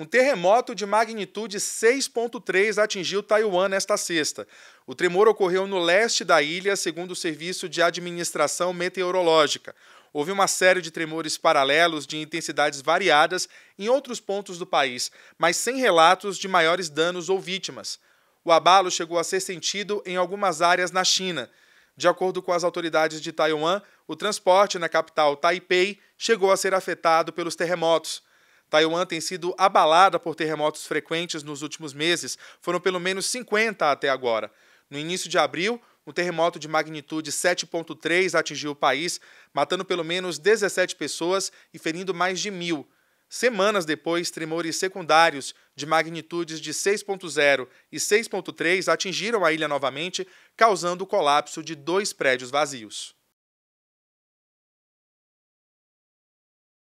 Um terremoto de magnitude 6.3 atingiu Taiwan nesta sexta. O tremor ocorreu no leste da ilha, segundo o Serviço de Administração Meteorológica. Houve uma série de tremores paralelos de intensidades variadas em outros pontos do país, mas sem relatos de maiores danos ou vítimas. O abalo chegou a ser sentido em algumas áreas na China. De acordo com as autoridades de Taiwan, o transporte na capital Taipei chegou a ser afetado pelos terremotos. Taiwan tem sido abalada por terremotos frequentes nos últimos meses, foram pelo menos 50 até agora. No início de abril, um terremoto de magnitude 7,3 atingiu o país, matando pelo menos 17 pessoas e ferindo mais de mil. Semanas depois, tremores secundários de magnitudes de 6,0 e 6,3 atingiram a ilha novamente, causando o colapso de dois prédios vazios.